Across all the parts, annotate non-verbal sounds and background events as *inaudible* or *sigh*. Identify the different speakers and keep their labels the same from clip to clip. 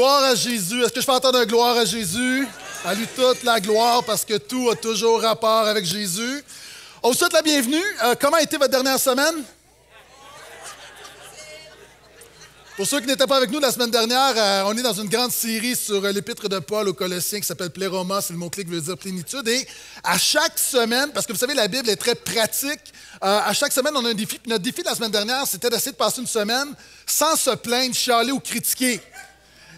Speaker 1: Gloire à Jésus. Est-ce que je peux entendre un gloire à Jésus? À lui toute la gloire parce que tout a toujours rapport avec Jésus. On vous souhaite la bienvenue. Euh, comment a été votre dernière semaine? Pour ceux qui n'étaient pas avec nous la semaine dernière, euh, on est dans une grande série sur euh, l'épître de Paul aux Colossiens qui s'appelle Pléroma, c'est le mot-clé qui veut dire plénitude. Et à chaque semaine, parce que vous savez, la Bible est très pratique, à chaque semaine, on a un défi. notre défi de la semaine dernière, c'était d'essayer de passer une semaine sans se plaindre, chialer ou critiquer.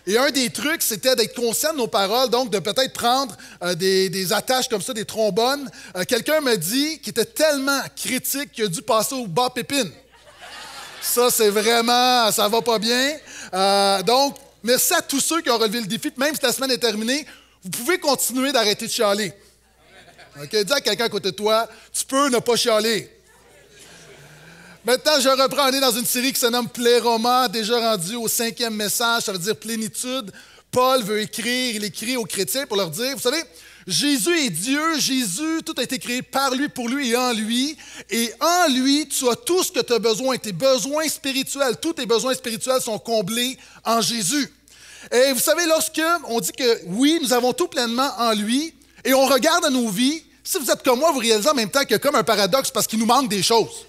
Speaker 1: Et un des trucs, c'était d'être conscient de nos paroles, donc de peut-être prendre euh, des, attaches comme ça, des trombones. Euh, quelqu'un m'a dit qu'il était tellement critique qu'il a dû passer au bas pépine. Ça, c'est vraiment, ça va pas bien. Euh, donc, merci à tous ceux qui ont relevé le défi. Même si la semaine est terminée, vous pouvez continuer d'arrêter de chialer. OK? Dis à quelqu'un à côté de toi, tu peux ne pas chialer. Maintenant, je reprends, on est dans une série qui se nomme Pléroma, déjà rendu au cinquième message, ça veut dire plénitude. Paul veut écrire, il écrit aux chrétiens pour leur dire, vous savez, Jésus est Dieu, Jésus, tout a été créé par lui, pour lui et en lui. Et en lui, tu as tout ce que tu as besoin, tes besoins spirituels, tous tes besoins spirituels sont comblés en Jésus. Et vous savez, lorsque on dit que oui, nous avons tout pleinement en lui, et on regarde nos vies, si vous êtes comme moi, vous réalisez en même temps qu'il y a comme un paradoxe parce qu'il nous manque des choses.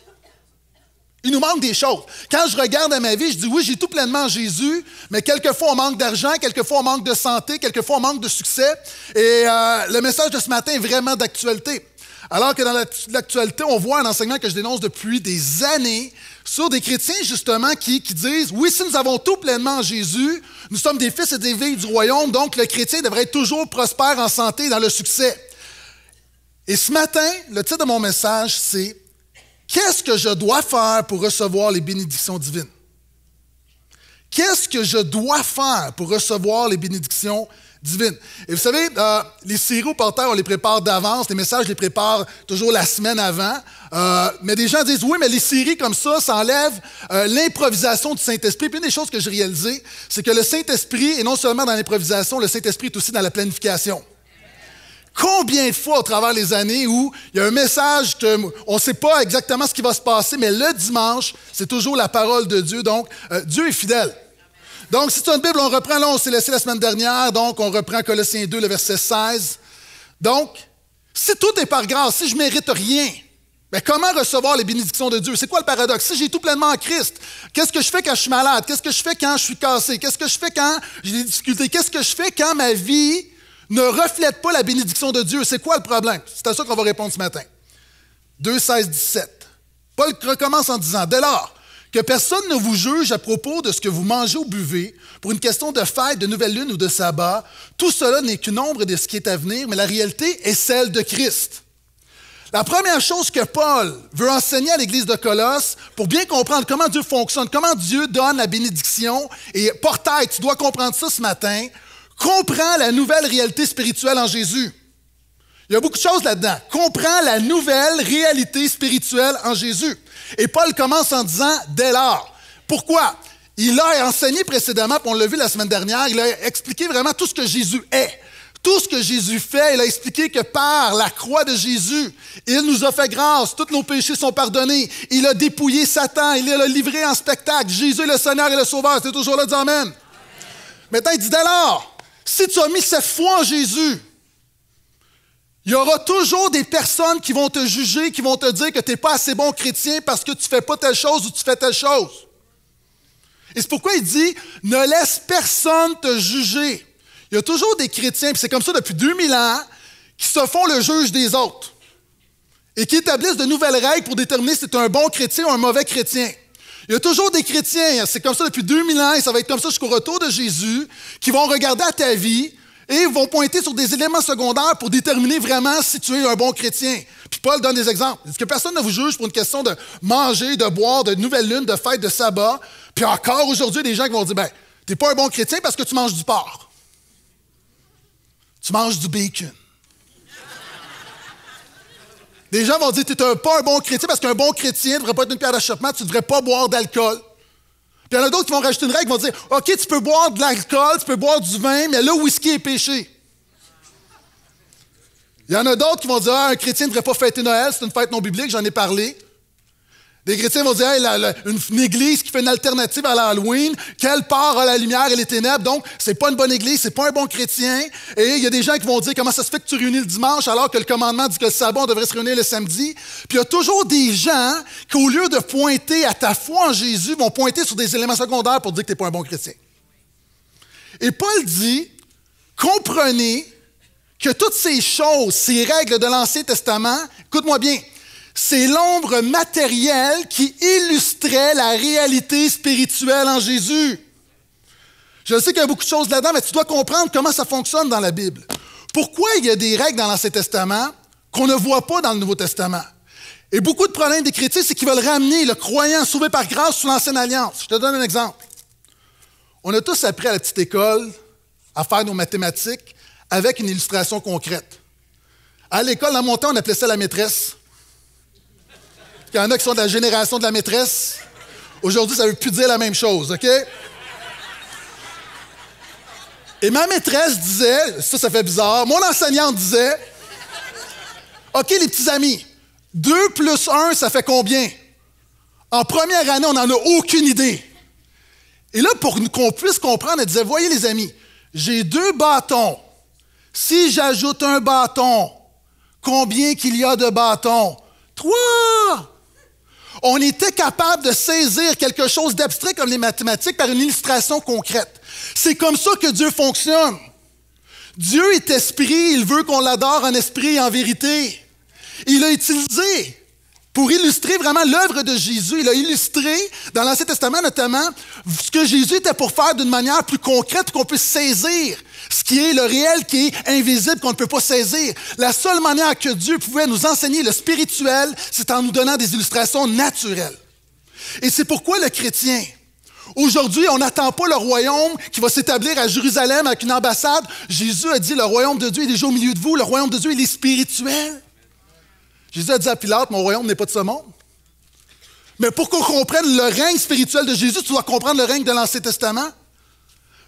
Speaker 1: Il nous manque des choses. Quand je regarde à ma vie, je dis oui, j'ai tout pleinement Jésus, mais quelquefois on manque d'argent, quelquefois on manque de santé, quelquefois on manque de succès. Et euh, le message de ce matin est vraiment d'actualité. Alors que dans l'actualité, on voit un enseignement que je dénonce depuis des années sur des chrétiens justement qui, qui disent, oui, si nous avons tout pleinement Jésus, nous sommes des fils et des filles du royaume, donc le chrétien devrait toujours prospère en santé et dans le succès. Et ce matin, le titre de mon message, c'est Qu'est-ce que je dois faire pour recevoir les bénédictions divines? Qu'est-ce que je dois faire pour recevoir les bénédictions divines? Et vous savez, euh, les sirops porteurs on les prépare d'avance, les messages, je les prépare toujours la semaine avant. Euh, mais des gens disent, oui, mais les séries comme ça, ça enlève euh, l'improvisation du Saint-Esprit. Puis une des choses que j'ai réalisées, c'est que le Saint-Esprit est non seulement dans l'improvisation, le Saint-Esprit est aussi dans la planification. Combien de fois au travers les années où il y a un message, que, on ne sait pas exactement ce qui va se passer, mais le dimanche, c'est toujours la parole de Dieu. Donc, euh, Dieu est fidèle. Donc, si tu as une Bible, on reprend, là, on s'est laissé la semaine dernière, donc on reprend Colossiens 2, le verset 16. Donc, si tout est par grâce, si je mérite rien, mais ben, comment recevoir les bénédictions de Dieu? C'est quoi le paradoxe? Si j'ai tout pleinement en Christ, qu'est-ce que je fais quand je suis malade? Qu'est-ce que je fais quand je suis cassé? Qu'est-ce que je fais quand j'ai des difficultés? Qu'est-ce que je fais quand ma vie ne reflète pas la bénédiction de Dieu. C'est quoi le problème? C'est à ça qu'on va répondre ce matin. 2, 16, 17. Paul recommence en disant, dès lors, que personne ne vous juge à propos de ce que vous mangez ou buvez pour une question de fête, de nouvelle lune ou de sabbat. Tout cela n'est qu'une ombre de ce qui est à venir, mais la réalité est celle de Christ. La première chose que Paul veut enseigner à l'Église de Colosse, pour bien comprendre comment Dieu fonctionne, comment Dieu donne la bénédiction, et portail, tu dois comprendre ça ce matin, Comprends la nouvelle réalité spirituelle en Jésus. Il y a beaucoup de choses là-dedans. Comprends la nouvelle réalité spirituelle en Jésus. Et Paul commence en disant dès lors. Pourquoi? Il a enseigné précédemment, puis on l'a vu la semaine dernière, il a expliqué vraiment tout ce que Jésus est tout ce que Jésus fait, il a expliqué que par la croix de Jésus, il nous a fait grâce, tous nos péchés sont pardonnés, il a dépouillé Satan, il l'a livré en spectacle, Jésus le Seigneur et le Sauveur, c'est toujours là, dis Amen. Maintenant, il dit dès lors ». Si tu as mis cette foi en Jésus, il y aura toujours des personnes qui vont te juger, qui vont te dire que tu n'es pas assez bon chrétien parce que tu ne fais pas telle chose ou tu fais telle chose. Et c'est pourquoi il dit, ne laisse personne te juger. Il y a toujours des chrétiens, puis c'est comme ça depuis 2000 ans, qui se font le juge des autres et qui établissent de nouvelles règles pour déterminer si tu es un bon chrétien ou un mauvais chrétien. Il y a toujours des chrétiens, hein. c'est comme ça depuis 2000 ans, et ça va être comme ça jusqu'au retour de Jésus, qui vont regarder à ta vie et vont pointer sur des éléments secondaires pour déterminer vraiment si tu es un bon chrétien. Puis Paul donne des exemples. Il que personne ne vous juge pour une question de manger, de boire, de nouvelle lune, de fête, de sabbat. Puis encore aujourd'hui, des gens qui vont dire, ben, n'es pas un bon chrétien parce que tu manges du porc. Tu manges du bacon. Des gens vont dire, tu n'es pas un bon chrétien parce qu'un bon chrétien ne devrait pas être une pierre d'achoppement, tu ne devrais pas boire d'alcool. Puis il y en a d'autres qui vont rajouter une règle, qui vont dire, OK, tu peux boire de l'alcool, tu peux boire du vin, mais le whisky est péché. Il y en a d'autres qui vont dire, ah, un chrétien ne devrait pas fêter Noël, c'est une fête non biblique, j'en ai parlé. Des chrétiens vont dire, une, église qui fait une alternative à l'Halloween, quelle part a la lumière et les ténèbres? Donc, c'est pas une bonne église, c'est pas un bon chrétien. Et il y a des gens qui vont dire, comment ça se fait que tu réunis le dimanche alors que le commandement dit que le sabbat, devrait se réunir le samedi? Puis il y a toujours des gens qui, au lieu de pointer à ta foi en Jésus, vont pointer sur des éléments secondaires pour dire que t'es pas un bon chrétien. Et Paul dit, comprenez que toutes ces choses, ces règles de l'Ancien Testament, écoute-moi bien, c'est l'ombre matérielle qui illustrait la réalité spirituelle en Jésus. Je sais qu'il y a beaucoup de choses là-dedans, mais tu dois comprendre comment ça fonctionne dans la Bible. Pourquoi il y a des règles dans l'Ancien Testament qu'on ne voit pas dans le Nouveau Testament? Et beaucoup de problèmes des chrétiens, c'est qu'ils veulent ramener le croyant sauvé par grâce sous l'Ancienne Alliance. Je te donne un exemple. On a tous appris à la petite école à faire nos mathématiques avec une illustration concrète. À l'école, dans mon temps, on appelait ça la maîtresse. Il y en a qui sont de la génération de la maîtresse. Aujourd'hui, ça ne veut plus dire la même chose, OK? Et ma maîtresse disait, ça, ça fait bizarre, mon enseignante disait, OK, les petits amis, 2 plus 1, ça fait combien? En première année, on n'en a aucune idée. Et là, pour qu'on puisse comprendre, elle disait, voyez les amis, j'ai deux bâtons. Si j'ajoute un bâton, combien qu'il y a de bâtons? Trois! on était capable de saisir quelque chose d'abstrait comme les mathématiques par une illustration concrète. C'est comme ça que Dieu fonctionne. Dieu est esprit, il veut qu'on l'adore en esprit et en vérité. Il a utilisé pour illustrer vraiment l'œuvre de Jésus. Il a illustré, dans l'Ancien Testament notamment, ce que Jésus était pour faire d'une manière plus concrète qu'on puisse saisir ce qui est le réel qui est invisible, qu'on ne peut pas saisir. La seule manière que Dieu pouvait nous enseigner le spirituel, c'est en nous donnant des illustrations naturelles. Et c'est pourquoi le chrétien, Aujourd'hui, on n'attend pas le royaume qui va s'établir à Jérusalem avec une ambassade. Jésus a dit, le royaume de Dieu est déjà au milieu de vous, le royaume de Dieu, il est spirituel. Jésus a dit à Pilate, mon royaume n'est pas de ce monde. Mais pour qu'on comprenne le règne spirituel de Jésus, tu dois comprendre le règne de l'Ancien Testament.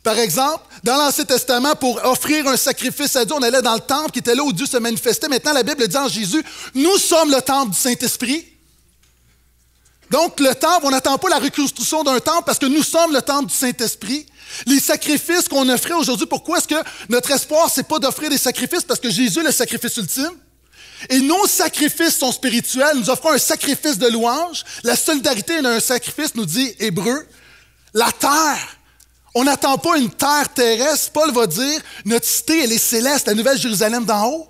Speaker 1: Par exemple, dans l'Ancien Testament pour offrir un sacrifice à Dieu. On allait dans le temple qui était là où Dieu se manifestait. Maintenant, la Bible dit en Jésus, nous sommes le temple du Saint-Esprit. Donc, le temple, on n'attend pas la reconstruction d'un temple parce que nous sommes le temple du Saint-Esprit. Les sacrifices qu'on offrait aujourd'hui, pourquoi est-ce que notre espoir, c'est pas d'offrir des sacrifices parce que Jésus est le sacrifice ultime? Et nos sacrifices sont spirituels. Nous offrons un sacrifice de louange. La solidarité est un sacrifice, nous dit Hébreu. La terre on n'attend pas une terre terrestre. Paul va dire, notre cité, elle est céleste, la nouvelle Jérusalem d'en haut.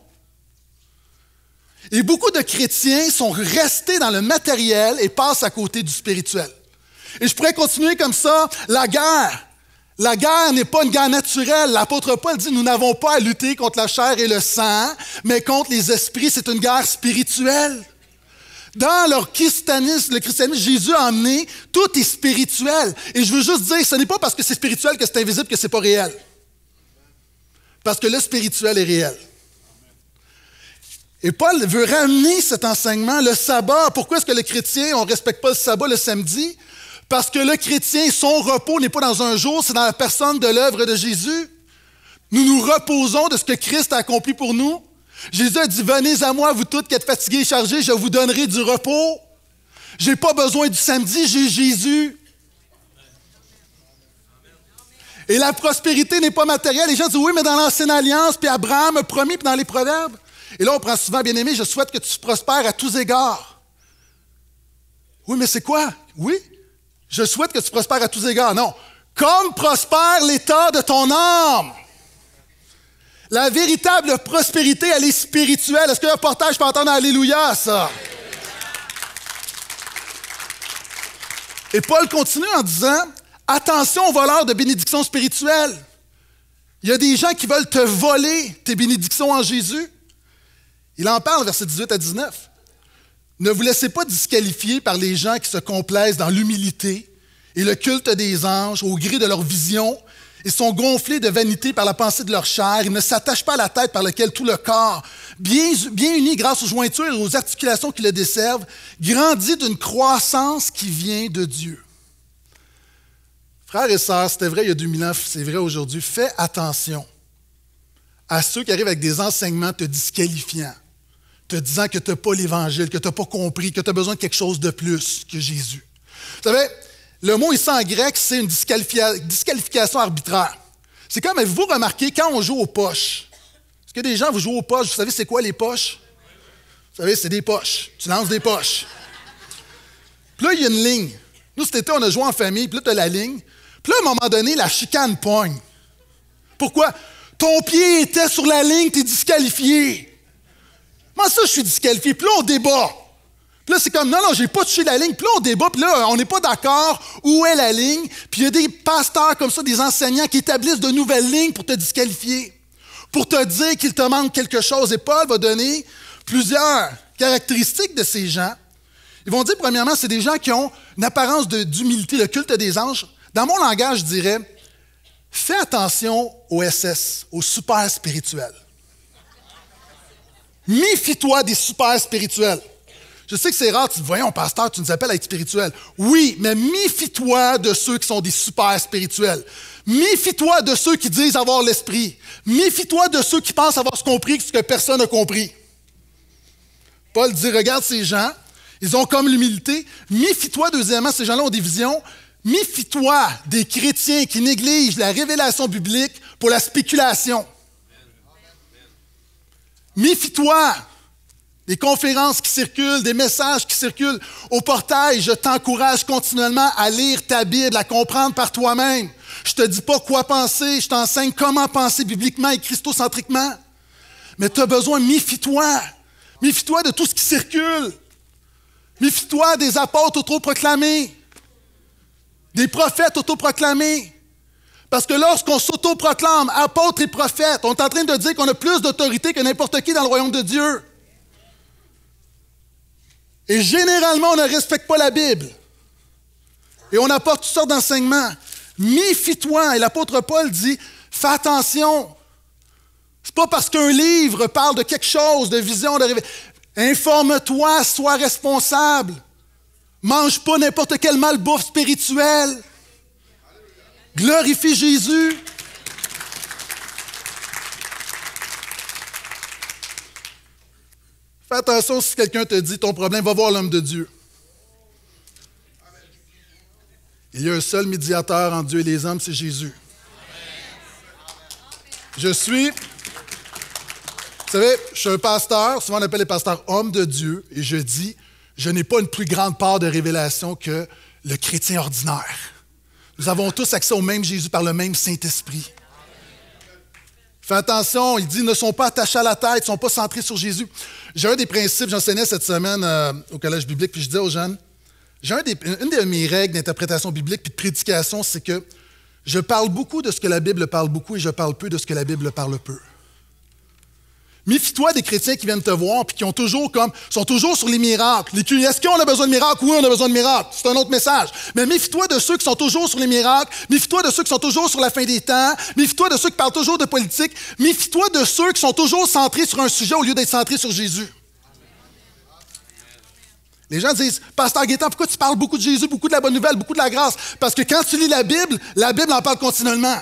Speaker 1: Et beaucoup de chrétiens sont restés dans le matériel et passent à côté du spirituel. Et je pourrais continuer comme ça. La guerre. La guerre n'est pas une guerre naturelle. L'apôtre Paul dit, nous n'avons pas à lutter contre la chair et le sang, mais contre les esprits. C'est une guerre spirituelle. Dans leur christianisme, le christianisme, Jésus a emmené, tout est spirituel. Et je veux juste dire, ce n'est pas parce que c'est spirituel que c'est invisible que c'est pas réel. Parce que le spirituel est réel. Et Paul veut ramener cet enseignement, le sabbat. Pourquoi est-ce que les chrétiens, on ne respecte pas le sabbat le samedi? Parce que le chrétien, son repos n'est pas dans un jour, c'est dans la personne de l'œuvre de Jésus. Nous nous reposons de ce que Christ a accompli pour nous. Jésus a dit, venez à moi, vous toutes qui êtes fatiguées et chargés, je vous donnerai du repos. J'ai pas besoin du samedi, j'ai Jésus. Et la prospérité n'est pas matérielle. Les gens disent, oui, mais dans l'ancienne alliance, puis Abraham a promis, puis dans les proverbes. Et là, on prend souvent, bien-aimé, je souhaite que tu prospères à tous égards. Oui, mais c'est quoi? Oui, je souhaite que tu prospères à tous égards. Non. Comme prospère l'état de ton âme. La véritable prospérité, elle est spirituelle. Est-ce que le portage peut entendre Alléluia, ça? Et Paul continue en disant, attention aux voleurs de bénédictions spirituelles. Il y a des gens qui veulent te voler tes bénédictions en Jésus. Il en parle, versets 18 à 19. Ne vous laissez pas disqualifier par les gens qui se complaisent dans l'humilité et le culte des anges au gré de leur vision ils sont gonflés de vanité par la pensée de leur chair. Ils ne s'attachent pas à la tête par laquelle tout le corps, bien, bien uni grâce aux jointures et aux articulations qui le desservent, grandit d'une croissance qui vient de Dieu. Frères et sœurs, c'était vrai il y a 2000 ans, c'est vrai aujourd'hui. Fais attention à ceux qui arrivent avec des enseignements te disqualifiant, te disant que tu n'as pas l'Évangile, que tu n'as pas compris, que tu as besoin de quelque chose de plus que Jésus. Vous savez, le mot ici en grec, c'est une disqualification arbitraire. C'est comme, avez-vous remarqué, quand on joue aux poches, est-ce que des gens, vous jouent aux poches, vous savez c'est quoi les poches? Vous savez, c'est des poches. Tu lances des poches. Puis là, il y a une ligne. Nous, cet été, on a joué en famille, puis là, tu as la ligne. Puis là, à un moment donné, la chicane poigne. Pourquoi? Ton pied était sur la ligne, tu es disqualifié. Moi, ça, je suis disqualifié. Puis là, on débat. Puis là, c'est comme, non, non, j'ai pas touché la ligne. Puis là, on débat, puis là, on n'est pas d'accord où est la ligne. Puis il y a des pasteurs comme ça, des enseignants qui établissent de nouvelles lignes pour te disqualifier, pour te dire qu'il te manque quelque chose. Et Paul va donner plusieurs caractéristiques de ces gens. Ils vont dire, premièrement, c'est des gens qui ont une apparence d'humilité, le culte des anges. Dans mon langage, je dirais, fais attention au SS, au super spirituel. Méfie-toi des super spirituels. Je sais que c'est rare, tu dis, voyons, pasteur, tu nous appelles à être spirituel. Oui, mais méfie-toi de ceux qui sont des super spirituels. Méfie-toi de ceux qui disent avoir l'esprit. Méfie-toi de ceux qui pensent avoir compris ce que personne n'a compris. Paul dit, regarde ces gens, ils ont comme l'humilité. Méfie-toi, deuxièmement, ces gens-là ont des visions. Méfie-toi des chrétiens qui négligent la révélation biblique pour la spéculation. Méfie-toi des conférences qui circulent, des messages qui circulent. Au portail, je t'encourage continuellement à lire ta Bible, à comprendre par toi-même. Je te dis pas quoi penser, je t'enseigne comment penser bibliquement et christocentriquement. Mais tu as besoin, méfie-toi. Méfie-toi de tout ce qui circule. Méfie-toi des apôtres autoproclamés, des prophètes autoproclamés. Parce que lorsqu'on s'autoproclame apôtre et prophète, on est en train de dire qu'on a plus d'autorité que n'importe qui dans le royaume de Dieu. Et généralement, on ne respecte pas la Bible. Et on apporte toutes sortes d'enseignements. Méfie-toi. Et l'apôtre Paul dit, fais attention. n'est pas parce qu'un livre parle de quelque chose, de vision, de Informe-toi, sois responsable. Mange pas n'importe quel malbouffe spirituel. Glorifie Jésus. Fais attention si quelqu'un te dit ton problème, va voir l'homme de Dieu. Il y a un seul médiateur entre Dieu et les hommes, c'est Jésus. Je suis, vous savez, je suis un pasteur, souvent on appelle les pasteurs hommes de Dieu, et je dis, je n'ai pas une plus grande part de révélation que le chrétien ordinaire. Nous avons tous accès au même Jésus par le même Saint-Esprit. Fais attention, il dit, ne sont pas attachés à la tête, ne sont pas centrés sur Jésus. J'ai un des principes, j'enseignais cette semaine euh, au collège biblique, puis je disais aux jeunes, j'ai un une de mes règles d'interprétation biblique puis de prédication, c'est que je parle beaucoup de ce que la Bible parle beaucoup et je parle peu de ce que la Bible parle peu. Méfie-toi des chrétiens qui viennent te voir puis qui ont toujours comme sont toujours sur les miracles. Les est-ce qu'on a besoin de miracles Oui, on a besoin de miracles. C'est un autre message. Mais méfie-toi de ceux qui sont toujours sur les miracles. Méfie-toi de ceux qui sont toujours sur la fin des temps. Méfie-toi de ceux qui parlent toujours de politique. Méfie-toi de ceux qui sont toujours centrés sur un sujet au lieu d'être centrés sur Jésus. Les gens disent, Pasteur Gaétan, pourquoi tu parles beaucoup de Jésus, beaucoup de la bonne nouvelle, beaucoup de la grâce? Parce que quand tu lis la Bible, la Bible en parle continuellement.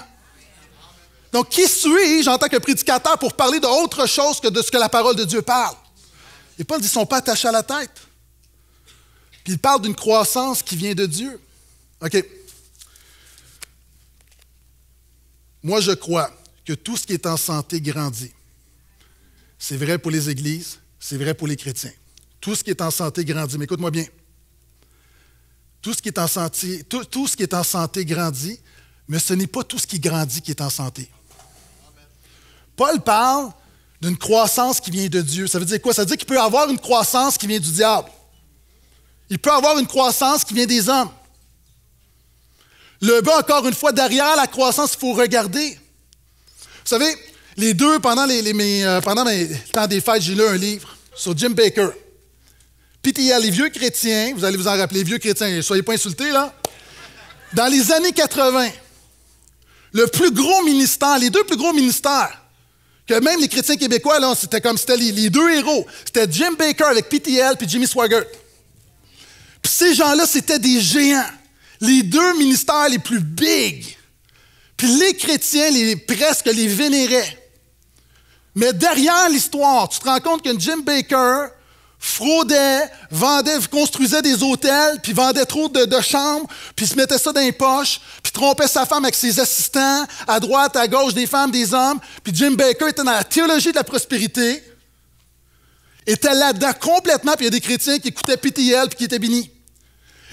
Speaker 1: Donc, qui suis-je en tant que prédicateur pour parler d'autre chose que de ce que la parole de Dieu parle? Et Paul dit, ils ne sont pas attachés à la tête. Puis il parle d'une croissance qui vient de Dieu. OK. Moi, je crois que tout ce qui est en santé grandit. C'est vrai pour les églises, c'est vrai pour les chrétiens. Tout ce qui est en santé grandit. Mais écoute-moi bien. Tout ce, qui est en santé, tout ce qui est en santé grandit, mais ce n'est pas tout ce qui grandit qui est en santé. Paul parle d'une croissance qui vient de Dieu. Ça veut dire quoi? Ça veut dire qu'il peut avoir une croissance qui vient du diable. Il peut avoir une croissance qui vient des hommes. Le bas, encore une fois, derrière la croissance, il faut regarder. Vous savez, les deux, pendant, les, mes, euh, pendant temps des fêtes, j'ai lu un livre sur Jim Baker. Puis il y les vieux chrétiens, vous allez vous en rappeler, vieux chrétiens, soyez pas insultés, là. Dans les années 80, le plus gros ministère, les deux plus gros ministères que même les chrétiens québécois, là, c'était comme c'était les, deux héros. C'était Jim Baker avec PTL puis Jimmy Swaggart. Puis ces gens-là, c'était des géants. Les deux ministères les plus big. Puis les chrétiens, les, presque les vénéraient. Mais derrière l'histoire, tu te rends compte que Jim Baker, fraudait, vendait, construisait des hôtels, puis vendait trop de, chambres, puis se mettait ça dans les poches, puis trompait sa femme avec ses assistants, à droite, à gauche, des femmes, des hommes. Puis Jim Baker était dans la théologie de la prospérité, était là-dedans complètement, puis il y a des chrétiens qui écoutaient PTL, puis qui étaient bénis.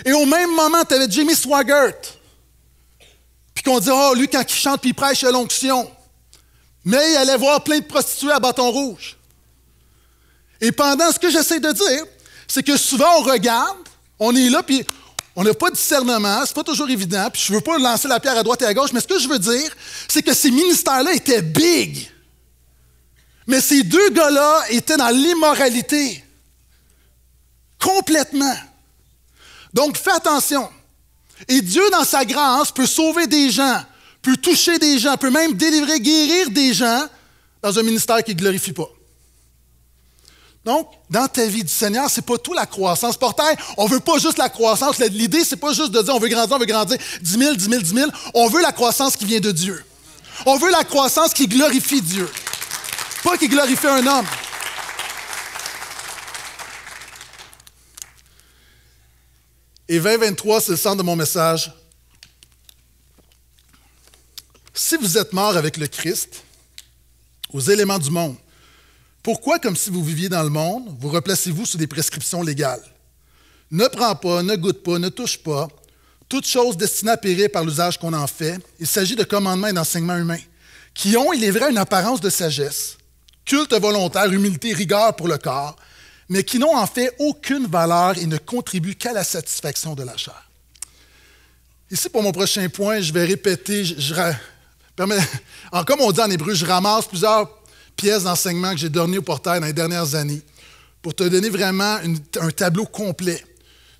Speaker 1: Et au même moment, tu avais Jimmy Swaggart, puis qu'on dit, oh, lui, quand il chante, puis il prêche, l'onction. Mais il allait voir plein de prostituées à bâton rouge. Et pendant, ce que j'essaie de dire, c'est que souvent on regarde, on est là, puis on n'a pas de discernement, c'est pas toujours évident, puis je veux pas lancer la pierre à droite et à gauche, mais ce que je veux dire, c'est que ces ministères-là étaient big. Mais ces deux gars-là étaient dans l'immoralité. Complètement. Donc fais attention. Et Dieu, dans sa grâce, peut sauver des gens, peut toucher des gens, peut même délivrer, guérir des gens dans un ministère qui ne glorifie pas. Donc, dans ta vie du Seigneur, c'est pas tout la croissance portail. On veut pas juste la croissance. L'idée, c'est pas juste de dire on veut grandir, on veut grandir 10 000, 10 000, 10 000. On veut la croissance qui vient de Dieu. On veut la croissance qui glorifie Dieu. Pas qui glorifie un homme. Et 20-23, c'est le centre de mon message. Si vous êtes mort avec le Christ, aux éléments du monde, pourquoi, comme si vous viviez dans le monde, vous replacez-vous sous des prescriptions légales? Ne prends pas, ne goûte pas, ne touche pas. Toute chose destinée à périr par l'usage qu'on en fait, il s'agit de commandements et d'enseignements humains, qui ont, il est vrai, une apparence de sagesse, culte volontaire, humilité, rigueur pour le corps, mais qui n'ont en fait aucune valeur et ne contribuent qu'à la satisfaction de la chair. Ici, pour mon prochain point, je vais répéter, je, *laughs* comme on dit en hébreu, je ramasse plusieurs pièces d'enseignement que j'ai données au portail dans les dernières années pour te donner vraiment un tableau complet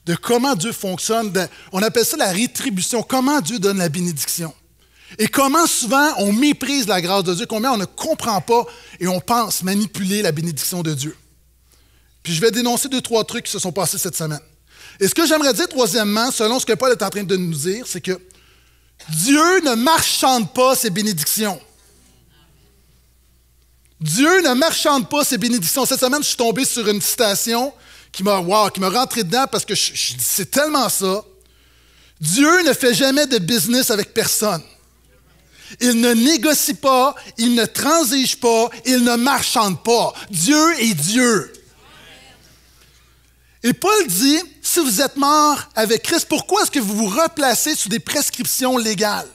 Speaker 1: de comment Dieu fonctionne. on appelle ça la rétribution, comment Dieu donne la bénédiction. Et comment souvent on méprise la grâce de Dieu, combien on ne comprend pas et on pense manipuler la bénédiction de Dieu. Puis je vais dénoncer deux, trois trucs qui se sont passés cette semaine. Et ce que j'aimerais dire, troisièmement, selon ce que Paul est en train de nous dire, c'est que Dieu ne marchande pas ses bénédictions. Dieu ne marchande pas ses bénédictions. Cette semaine, je suis tombé sur une citation qui m'a wow, qui m'a rentré dedans parce que je, c'est tellement ça. Dieu ne fait jamais de business avec personne. Il ne négocie pas, il ne transige pas, il ne marchande pas. Dieu est Dieu. Et Paul dit, si vous êtes mort avec Christ, pourquoi est-ce que vous vous replacez sous des prescriptions légales?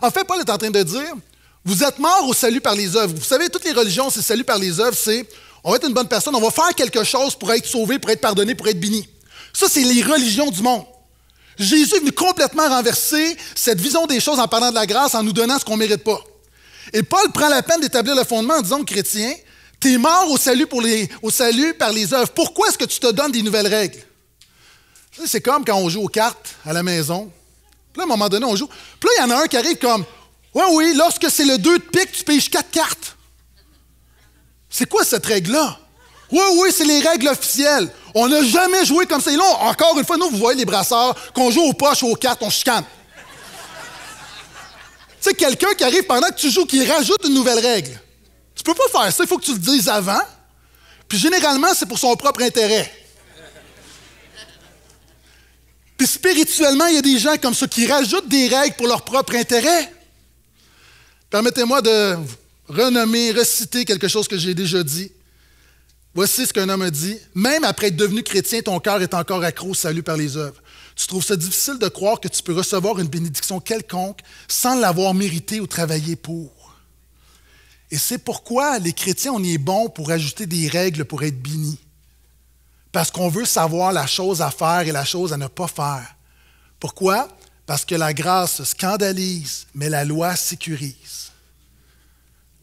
Speaker 1: En fait, Paul est en train de dire, vous êtes mort au salut par les œuvres. Vous savez, toutes les religions, c'est salut par les œuvres, c'est on va être une bonne personne, on va faire quelque chose pour être sauvé, pour être pardonné, pour être béni. Ça, c'est les religions du monde. Jésus est venu complètement renverser cette vision des choses en parlant de la grâce, en nous donnant ce qu'on ne mérite pas. Et Paul prend la peine d'établir le fondement en disant, chrétien, tu es mort au salut, pour les, au salut par les œuvres. Pourquoi est-ce que tu te donnes des nouvelles règles? C'est comme quand on joue aux cartes à la maison. Puis là, à un moment donné, on joue. Puis là, il y en a un qui arrive comme oui, oui, lorsque c'est le 2 de pique, tu piges 4 cartes. C'est quoi cette règle-là? Oui, oui, c'est les règles officielles. On n'a jamais joué comme ça. Et là, encore une fois, nous, vous voyez les brasseurs, qu'on joue aux poches, aux cartes, on chicane. tu sais, quelqu'un qui arrive pendant que tu joues, qui rajoute une nouvelle règle. Tu peux pas faire ça, il faut que tu le dises avant. Puis généralement, c'est pour son propre intérêt. Puis spirituellement, il y a des gens comme ça qui rajoutent des règles pour leur propre intérêt. Permettez-moi de renommer, reciter quelque chose que j'ai déjà dit. Voici ce qu'un homme a dit. Même après être devenu chrétien, ton cœur est encore accro au salut par les œuvres. Tu trouves ça difficile de croire que tu peux recevoir une bénédiction quelconque sans l'avoir méritée ou travaillée pour. Et c'est pourquoi les chrétiens, on y est bon pour ajouter des règles pour être bénis. Parce qu'on veut savoir la chose à faire et la chose à ne pas faire. Pourquoi? parce que la grâce scandalise, mais la loi sécurise.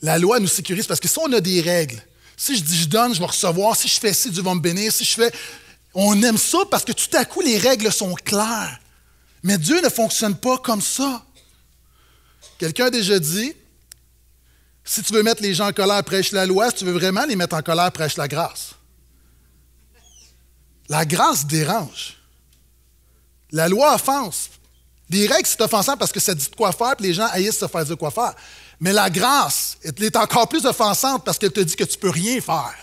Speaker 1: La loi nous sécurise parce que si on a des règles, si je dis je donne, je vais recevoir, si je fais ci, Dieu va me bénir, si je fais... On aime ça parce que tout à coup, les règles sont claires. Mais Dieu ne fonctionne pas comme ça. Quelqu'un a déjà dit, si tu veux mettre les gens en colère, prêche la loi. Si tu veux vraiment les mettre en colère, prêche la grâce. La grâce dérange. La loi offense. Des règles, c'est offensant parce que ça dit de quoi faire, puis les gens haïssent se faire dire quoi faire. Mais la grâce, elle est encore plus offensante parce qu'elle te dit que tu ne peux rien faire.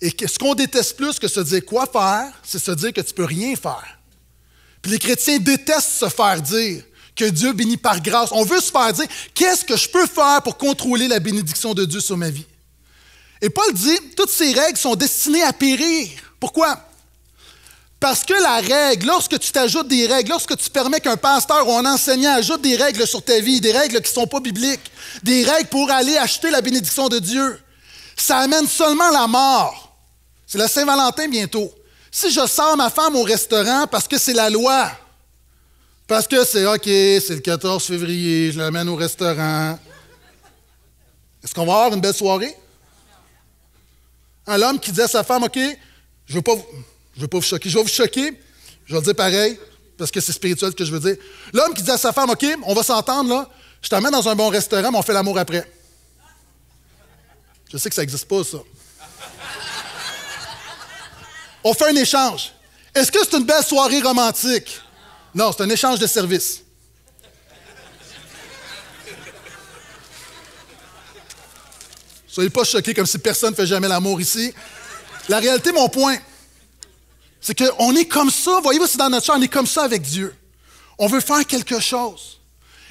Speaker 1: Et ce qu'on déteste plus que se dire quoi faire, c'est se dire que tu ne peux rien faire. Puis les chrétiens détestent se faire dire que Dieu bénit par grâce. On veut se faire dire qu'est-ce que je peux faire pour contrôler la bénédiction de Dieu sur ma vie. Et Paul dit toutes ces règles sont destinées à périr. Pourquoi parce que la règle, lorsque tu t'ajoutes des règles, lorsque tu permets qu'un pasteur ou un enseignant ajoute des règles sur ta vie, des règles qui ne sont pas bibliques, des règles pour aller acheter la bénédiction de Dieu, ça amène seulement la mort. C'est la Saint-Valentin bientôt. Si je sors ma femme au restaurant parce que c'est la loi, parce que c'est OK, c'est le 14 février, je l'amène au restaurant, est-ce qu'on va avoir une belle soirée? Un homme qui dit à sa femme, OK, je veux pas vous je ne veux pas vous choquer. Je vais vous choquer. Je vais le dire pareil, parce que c'est spirituel ce que je veux dire. L'homme qui dit à sa femme, OK, on va s'entendre, là. Je t'amène dans un bon restaurant, mais on fait l'amour après. Je sais que ça n'existe pas, ça. On fait un échange. Est-ce que c'est une belle soirée romantique? Non, c'est un échange de services. Soyez pas choqués comme si personne ne fait jamais l'amour ici. La réalité, mon point, c'est qu'on est comme ça, voyez-vous, c'est dans notre chair, on est comme ça avec Dieu. On veut faire quelque chose.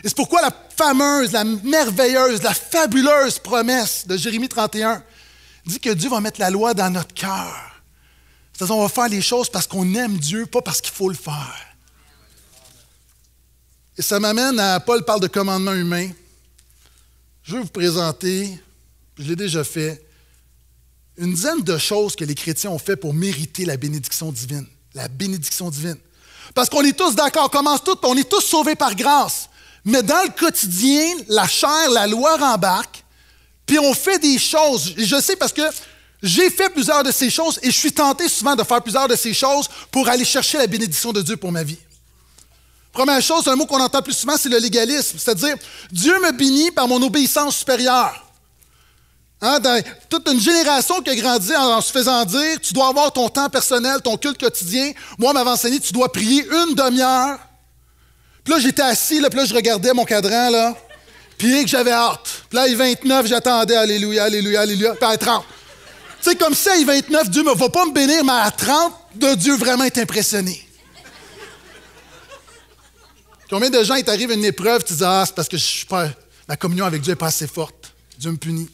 Speaker 1: Et c'est pourquoi la fameuse, la merveilleuse, la fabuleuse promesse de Jérémie 31 dit que Dieu va mettre la loi dans notre cœur. C'est-à-dire, qu'on va faire les choses parce qu'on aime Dieu, pas parce qu'il faut le faire. Et ça m'amène à Paul parle de commandement humain. Je vais vous présenter, je l'ai déjà fait, une dizaine de choses que les chrétiens ont fait pour mériter la bénédiction divine. La bénédiction divine. Parce qu'on est tous d'accord, on commence tout, on est tous sauvés par grâce. Mais dans le quotidien, la chair, la loi rembarque, puis on fait des choses. Je sais parce que j'ai fait plusieurs de ces choses et je suis tenté souvent de faire plusieurs de ces choses pour aller chercher la bénédiction de Dieu pour ma vie. Première chose, un mot qu'on entend plus souvent, c'est le légalisme. C'est-à-dire, Dieu me bénit par mon obéissance supérieure. Hein, toute une génération qui a grandi en, se faisant dire tu dois avoir ton temps personnel, ton culte quotidien. Moi, on m'avait tu dois prier une demi-heure. Puis là, j'étais assis, là, puis là, je regardais mon cadran, là. Puis que j'avais hâte. Puis là, il 29, j'attendais Alléluia, Alléluia, Alléluia. Puis à 30. Tu sais, comme ça, il 29, Dieu ne va pas me bénir, mais à 30, de Dieu vraiment est impressionné. Combien de gens, t'arrivent à une épreuve, tu dis Ah, c'est parce que je suis pas, la communion avec Dieu n'est pas assez forte. Dieu me punit.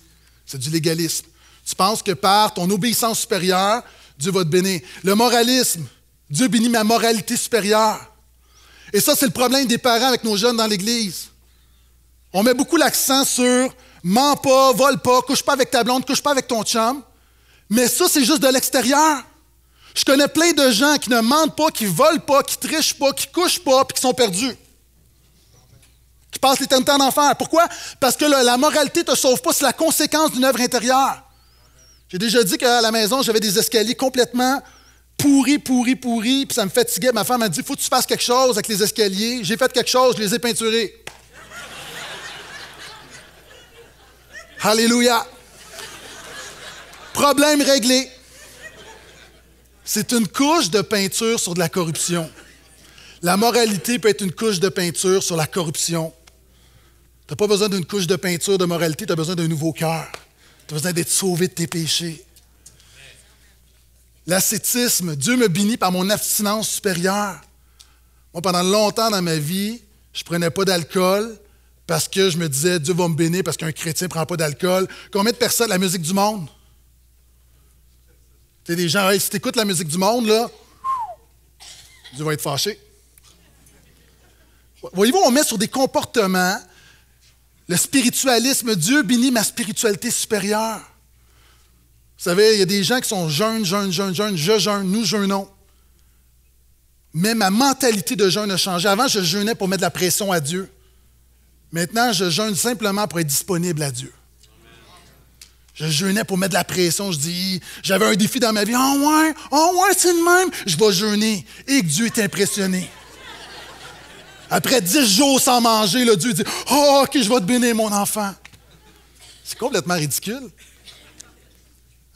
Speaker 1: C'est du légalisme. Tu penses que par ton obéissance supérieure, Dieu va te bénir. Le moralisme, Dieu bénit ma moralité supérieure. Et ça, c'est le problème des parents avec nos jeunes dans l'Église. On met beaucoup l'accent sur ment pas, vole pas, couche pas avec ta blonde, couche pas avec ton chum. Mais ça, c'est juste de l'extérieur. Je connais plein de gens qui ne mentent pas, qui volent pas, qui trichent pas, qui couchent pas, puis qui sont perdus. Passe l'éternité en enfer. Pourquoi? Parce que la moralité ne te sauve pas, c'est la conséquence d'une œuvre intérieure. J'ai déjà dit qu'à la maison, j'avais des escaliers complètement pourris, pourris, pourris, puis ça me fatiguait. Ma femme m'a dit, faut que tu fasses quelque chose avec les escaliers. J'ai fait quelque chose, je les ai peinturés. Alléluia. Problème réglé. C'est une couche de peinture sur de la corruption. La moralité peut être une couche de peinture sur la corruption tu pas besoin d'une couche de peinture de moralité, tu as besoin d'un nouveau cœur. Tu as besoin d'être sauvé de tes péchés. L'ascétisme, Dieu me bénit par mon abstinence supérieure. Moi, pendant longtemps dans ma vie, je prenais pas d'alcool parce que je me disais, Dieu va me bénir parce qu'un chrétien ne prend pas d'alcool. Combien de personnes, la musique du monde? Tu des gens, si tu écoutes la musique du monde, là, Dieu va être fâché. Voyez-vous, on met sur des comportements le spiritualisme, Dieu bénit ma spiritualité supérieure. Vous savez, il y a des gens qui sont jeunes, jeunes, jeunes, jeunes, je jeûne, nous jeûnons. Mais ma mentalité de jeûne a changé. Avant, je jeûnais pour mettre de la pression à Dieu. Maintenant, je jeûne simplement pour être disponible à Dieu. Je jeûnais pour mettre de la pression. Je dis, j'avais un défi dans ma vie. Oh ouais, oh ouais, c'est le même. Je vais jeûner. Et que Dieu est impressionné. Après dix jours sans manger, le Dieu dit Oh, ok, je vais te bénir, mon enfant. C'est complètement ridicule.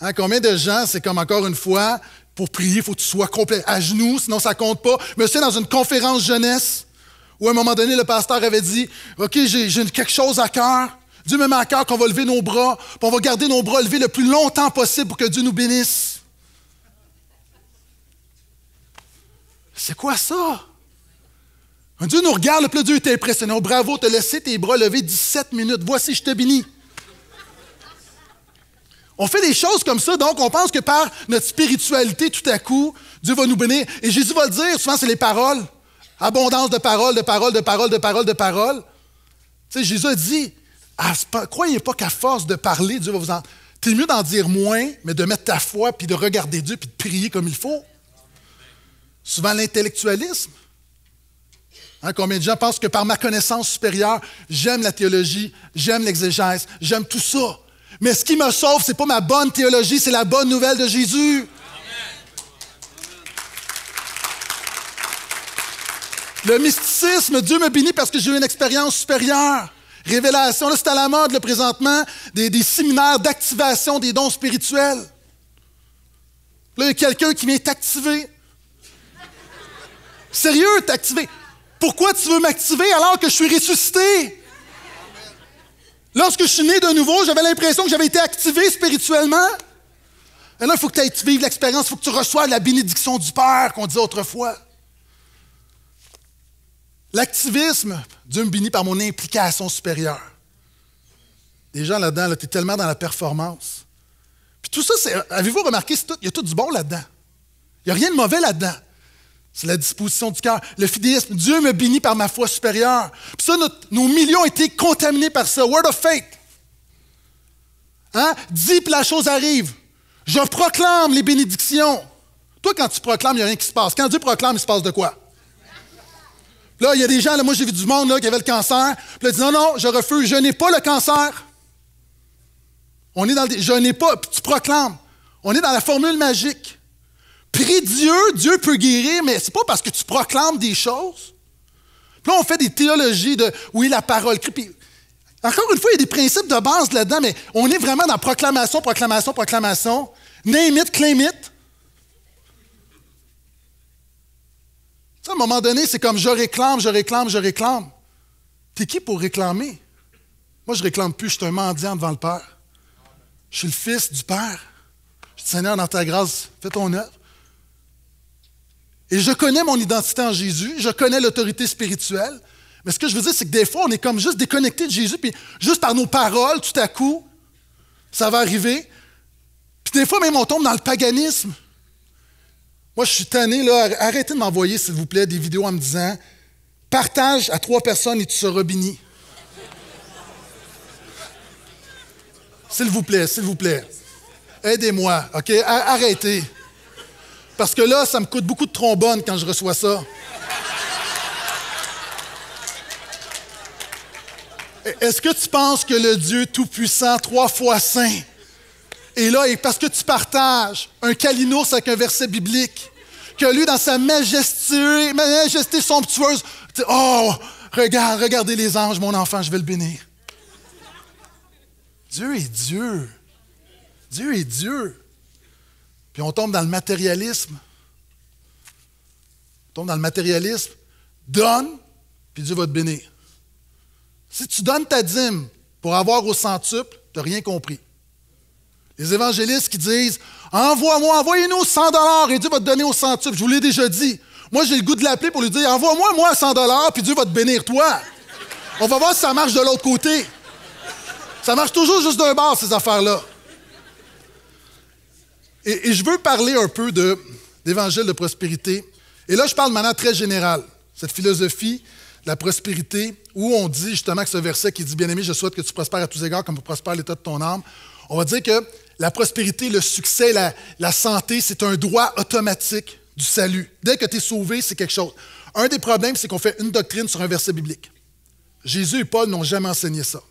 Speaker 1: Hein, combien de gens, c'est comme encore une fois, pour prier, il faut que tu sois complet à genoux, sinon ça compte pas. c'est dans une conférence jeunesse, où à un moment donné, le pasteur avait dit Ok, j'ai quelque chose à cœur. Dieu me met à cœur qu'on va lever nos bras, puis on va garder nos bras levés le plus longtemps possible pour que Dieu nous bénisse. C'est quoi ça? Dieu nous regarde, le plus Dieu est impressionné. Bravo, te laisser tes bras levés 17 minutes. Voici, je te bénis. On fait des choses comme ça, donc on pense que par notre spiritualité, tout à coup, Dieu va nous bénir. Et Jésus va le dire, souvent c'est les paroles. Abondance de paroles, de paroles, de paroles, de paroles, de paroles. Tu sais, Jésus a dit, ah, croyez pas qu'à force de parler, Dieu va vous en... C'est mieux d'en dire moins, mais de mettre ta foi, puis de regarder Dieu, puis de prier comme il faut. Souvent l'intellectualisme. Hein, combien de gens pensent que par ma connaissance supérieure, j'aime la théologie, j'aime l'exégèse, j'aime tout ça. Mais ce qui me sauve, ce n'est pas ma bonne théologie, c'est la bonne nouvelle de Jésus. Le mysticisme, Dieu me bénit parce que j'ai eu une expérience supérieure. Révélation, là, c'est à la mode, le présentement, des, des séminaires d'activation des dons spirituels. Là, il y a quelqu'un qui vient t'activer. Sérieux, activé. Pourquoi tu veux m'activer alors que je suis ressuscité? Lorsque je suis né de nouveau, j'avais l'impression que j'avais été activé spirituellement. Et là, il faut que tu vives l'expérience, il faut que tu reçoives la bénédiction du Père qu'on dit autrefois. L'activisme, Dieu me bénit par mon implication supérieure. Les gens là-dedans, là, tu es tellement dans la performance. Puis tout ça, Avez-vous remarqué, il y a tout du bon là-dedans. Il n'y a rien de mauvais là-dedans. C'est la disposition du cœur, le fidélisme. Dieu me bénit par ma foi supérieure. Puis ça, nos millions ont été contaminés par ça. Word of faith. Hein? Dis, puis la chose arrive. Je proclame les bénédictions. Toi, quand tu proclames, il n'y a rien qui se passe. Quand Dieu proclame, il se passe de quoi? Là, il y a des gens, moi j'ai vu du monde qui avait le cancer. Puis là, dit non, non, je refuse, je n'ai pas le cancer. On est dans je n'ai pas, puis tu proclames. On est dans la formule magique prie Dieu, Dieu peut guérir, mais c'est pas parce que tu proclames des choses. là, on fait des théologies de oui, la parole. Puis, encore une fois, il y a des principes de base là-dedans, mais on est vraiment dans proclamation, proclamation, proclamation. Name it, claim it. à un moment donné, c'est comme je réclame, je réclame, je réclame. T'es qui pour réclamer? Moi, je réclame plus, je suis un mendiant devant le Père. Je suis le fils du Père. Je dis, Seigneur, dans ta grâce, fais ton œuvre. Et je connais mon identité en Jésus, je connais l'autorité spirituelle. Mais ce que je veux dire, c'est que des fois, on est comme juste déconnecté de Jésus, puis juste par nos paroles, tout à coup, ça va arriver. Puis des fois, même, on tombe dans le paganisme. Moi, je suis tanné, là. Arrêtez de m'envoyer, s'il vous plaît, des vidéos en me disant partage à trois personnes et tu seras béni. S'il vous plaît, s'il vous plaît. Aidez-moi, OK? Arrêtez. Parce que là, ça me coûte beaucoup de trombone quand je reçois ça. Est-ce que tu penses que le Dieu Tout-Puissant, trois fois saint, est là et parce que tu partages un calinours avec un verset biblique, que lui, dans sa majesté, majesté somptueuse, oh, regarde, regardez les anges, mon enfant, je vais le bénir. Dieu est Dieu. Dieu est Dieu. Puis on tombe dans le matérialisme. On tombe dans le matérialisme. Donne, puis Dieu va te bénir. Si tu donnes ta dîme pour avoir au centuple, tu n'as rien compris. Les évangélistes qui disent Envoie-moi, envoyez-nous 100 dollars et Dieu va te donner au centuple. Je vous l'ai déjà dit. Moi, j'ai le goût de l'appeler pour lui dire Envoie-moi, moi, 100 dollars, puis Dieu va te bénir, toi. On va voir si ça marche de l'autre côté. Ça marche toujours juste d'un bord, ces affaires-là. Et, je veux parler un peu de l'évangile de prospérité. Et là, je parle maintenant très général, cette philosophie de la prospérité, où on dit justement que ce verset qui dit, bien-aimé, je souhaite que tu prospères à tous égards comme prospère l'état de ton âme, on va dire que la prospérité, le succès, la, la santé, c'est un droit automatique du salut. Dès que tu es sauvé, c'est quelque chose. Un des problèmes, c'est qu'on fait une doctrine sur un verset biblique. Jésus et Paul n'ont jamais enseigné ça.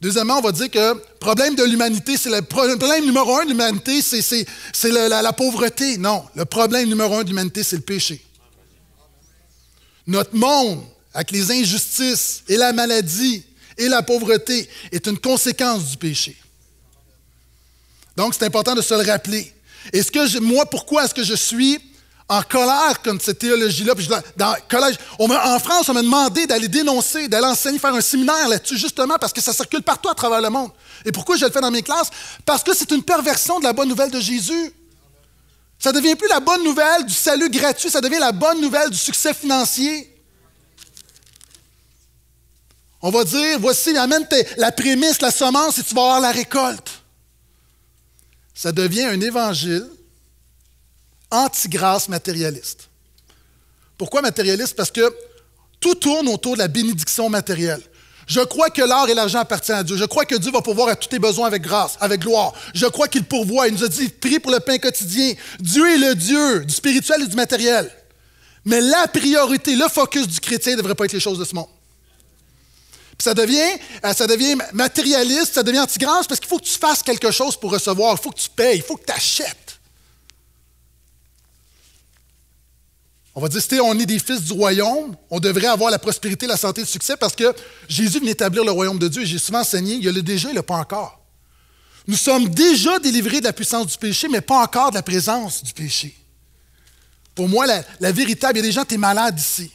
Speaker 1: Deuxièmement, on va dire que problème de l'humanité, c'est le problème numéro un de l'humanité, c'est la, pauvreté. Non, le problème numéro un de l'humanité, c'est le péché. Notre monde, avec les injustices et la maladie et la pauvreté, est une conséquence du péché. Donc, c'est important de se le rappeler. Est-ce que moi, pourquoi est-ce que je suis en colère contre cette théologie-là. Dans collège, en France, on m'a demandé d'aller dénoncer, d'aller enseigner, faire un séminaire là-dessus, justement parce que ça circule partout à travers le monde. Et pourquoi je le fais dans mes classes? Parce que c'est une perversion de la bonne nouvelle de Jésus. Ça ne devient plus la bonne nouvelle du salut gratuit, ça devient la bonne nouvelle du succès financier. On va dire, voici, amène la prémisse, la semence, et tu vas avoir la récolte. Ça devient un évangile anti-grâce matérialiste. Pourquoi matérialiste? Parce que tout tourne autour de la bénédiction matérielle. Je crois que l'or et l'argent appartiennent à Dieu. Je crois que Dieu va pourvoir à tous tes besoins avec grâce, avec gloire. Je crois qu'il pourvoit. Il nous a dit, prie pour le pain quotidien. Dieu est le Dieu du spirituel et du matériel. Mais la priorité, le focus du chrétien ne devrait pas être les choses de ce monde. Puis ça devient, euh, ça devient matérialiste, ça devient anti-grâce parce qu'il faut que tu fasses quelque chose pour recevoir. Il faut que tu payes, il faut que tu achètes. On va dire, si on est des fils du royaume, on devrait avoir la prospérité, la santé, le succès, parce que Jésus vient établir le royaume de Dieu. J'ai souvent enseigné, il y a le déjà et le pas encore. Nous sommes déjà délivrés de la puissance du péché, mais pas encore de la présence du péché. Pour moi, la, la véritable, il y a des gens, qui es malade ici.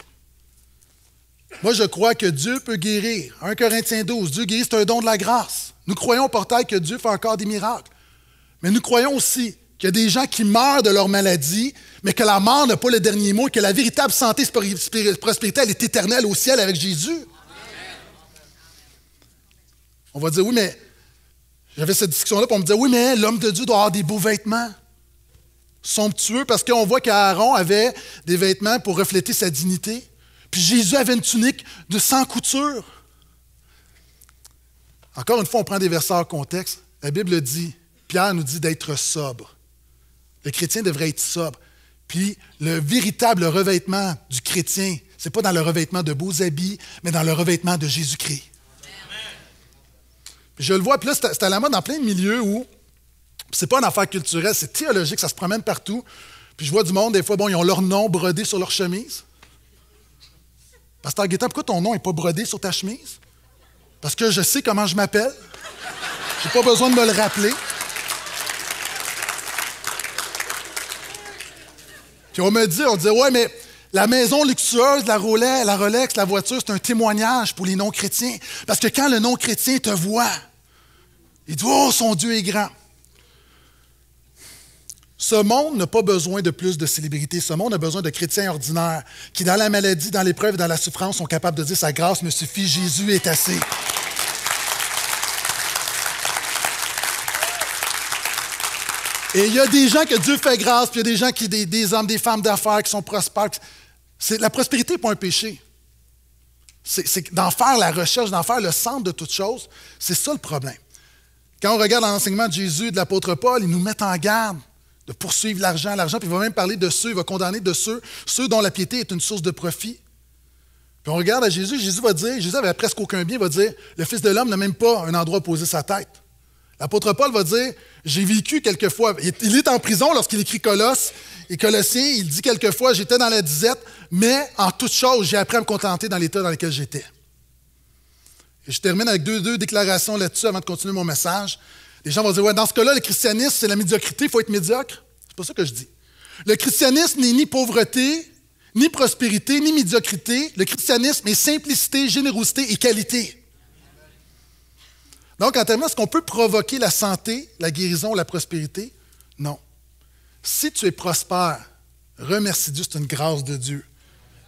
Speaker 1: Moi, je crois que Dieu peut guérir. 1 Corinthiens 12, Dieu guérit, c'est un don de la grâce. Nous croyons au portail que Dieu fait encore des miracles. Mais nous croyons aussi qu'il y a des gens qui meurent de leur maladie, mais que la mort n'a pas le dernier mot, que la véritable santé et prospérité, elle est éternelle au ciel avec Jésus. On va dire, oui, mais j'avais cette discussion-là, pour me dire, oui, mais l'homme de Dieu doit avoir des beaux vêtements, somptueux, parce qu'on voit qu'Aaron avait des vêtements pour refléter sa dignité. Puis Jésus avait une tunique de sans couture. Encore une fois, on prend des versets hors contexte. La Bible dit, Pierre nous dit d'être sobre. Le chrétien devrait être sobre. Puis le véritable revêtement du chrétien, c'est pas dans le revêtement de beaux habits, mais dans le revêtement de Jésus-Christ. Je le vois, plus, c'est à la mode dans plein de milieux où c'est pas une affaire culturelle, c'est théologique, ça se promène partout. Puis je vois du monde, des fois, bon, ils ont leur nom brodé sur leur chemise. Pasteur Guettin, pourquoi ton nom n'est pas brodé sur ta chemise? Parce que je sais comment je m'appelle. J'ai pas besoin de me le rappeler. Puis on me dit, on dit « ouais, mais la maison luxueuse, la Rolex, la, Rolex, la voiture, c'est un témoignage pour les non-chrétiens. Parce que quand le non-chrétien te voit, il dit, oh, son Dieu est grand. Ce monde n'a pas besoin de plus de célébrités. Ce monde a besoin de chrétiens ordinaires qui, dans la maladie, dans l'épreuve, dans la souffrance, sont capables de dire Sa grâce me suffit, Jésus est assez. Et il y a des gens que Dieu fait grâce, puis il y a des gens qui, des, des hommes, des femmes d'affaires qui sont prospères. C'est, la prospérité n'est pas un péché. C'est, d'en faire la recherche, d'en faire le centre de toute chose. C'est ça le problème. Quand on regarde l'enseignement de Jésus, de l'apôtre Paul, ils nous mettent en garde de poursuivre l'argent, l'argent, puis il va même parler de ceux, il va condamner de ceux, ceux dont la piété est une source de profit. Puis on regarde à Jésus, Jésus va dire, Jésus avait presque aucun bien, il va dire, le Fils de l'homme n'a même pas un endroit à poser sa tête. L'apôtre Paul va dire, j'ai vécu quelquefois, il est en prison lorsqu'il écrit Colosse et Colossiens, il dit quelquefois, j'étais dans la disette, mais en toute chose, j'ai appris à me contenter dans l'état dans lequel j'étais. Et je termine avec deux, deux déclarations là-dessus avant de continuer mon message. Les gens vont dire, ouais, dans ce cas-là, le christianisme, c'est la médiocrité, il faut être médiocre. C'est pas ça que je dis. Le christianisme n'est ni pauvreté, ni prospérité, ni médiocrité. Le christianisme est simplicité, générosité et qualité. Donc, en termes est-ce qu'on peut provoquer la santé, la guérison, la prospérité? Non. Si tu es prospère, remercie Dieu, c'est une grâce de Dieu.